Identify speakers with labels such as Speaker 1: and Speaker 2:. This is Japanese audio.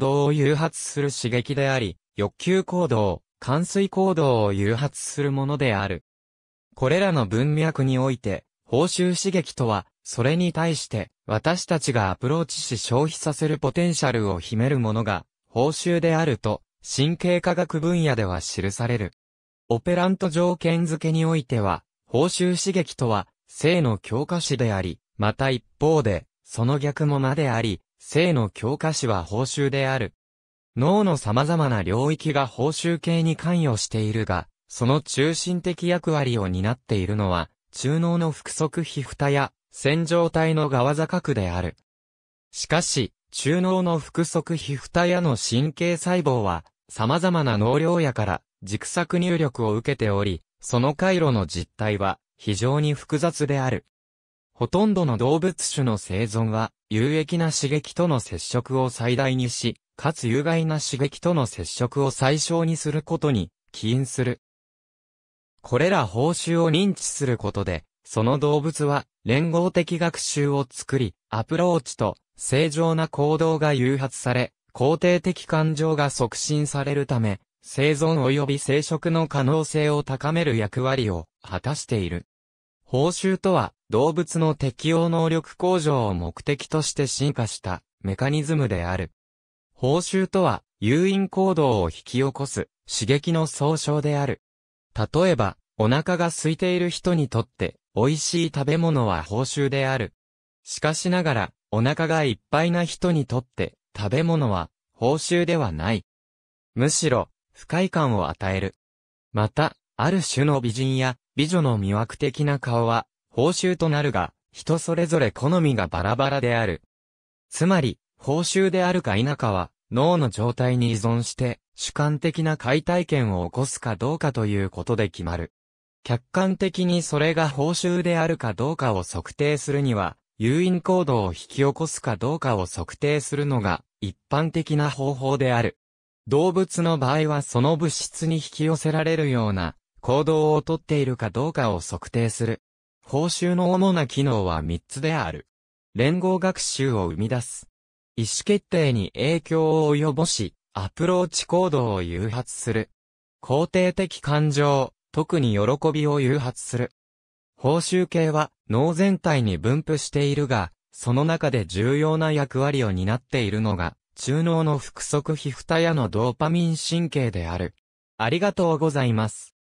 Speaker 1: 動を誘発する刺激であり、欲求行動、冠水行動を誘発するものである。これらの文脈において、報酬刺激とは、それに対して、私たちがアプローチし消費させるポテンシャルを秘めるものが、報酬であると、神経科学分野では記される。オペラント条件付けにおいては、報酬刺激とは、性の強化詞であり、また一方で、その逆もまであり、性の強化子は報酬である。脳の様々な領域が報酬系に関与しているが、その中心的役割を担っているのは、中脳の腹側皮蓋や、線状体の側座角である。しかし、中脳の腹側皮蓋やの神経細胞は、様々な脳量やから軸索入力を受けており、その回路の実態は非常に複雑である。ほとんどの動物種の生存は有益な刺激との接触を最大にし、かつ有害な刺激との接触を最小にすることに起因する。これら報酬を認知することで、その動物は連合的学習を作り、アプローチと正常な行動が誘発され、肯定的感情が促進されるため、生存及び生殖の可能性を高める役割を果たしている。報酬とは、動物の適応能力向上を目的として進化したメカニズムである。報酬とは、誘引行動を引き起こす刺激の総称である。例えば、お腹が空いている人にとって、美味しい食べ物は報酬である。しかしながら、お腹がいっぱいな人にとって、食べ物は、報酬ではない。むしろ、不快感を与える。また、ある種の美人や、美女の魅惑的な顔は、報酬となるが、人それぞれ好みがバラバラである。つまり、報酬であるか否かは、脳の状態に依存して、主観的な解体験を起こすかどうかということで決まる。客観的にそれが報酬であるかどうかを測定するには、誘引行動を引き起こすかどうかを測定するのが一般的な方法である。動物の場合はその物質に引き寄せられるような行動をとっているかどうかを測定する。報酬の主な機能は3つである。連合学習を生み出す。意思決定に影響を及ぼし、アプローチ行動を誘発する。肯定的感情、特に喜びを誘発する。報酬系は脳全体に分布しているが、その中で重要な役割を担っているのが、中脳の腹側皮蓋やのドーパミン神経である。ありがとうございます。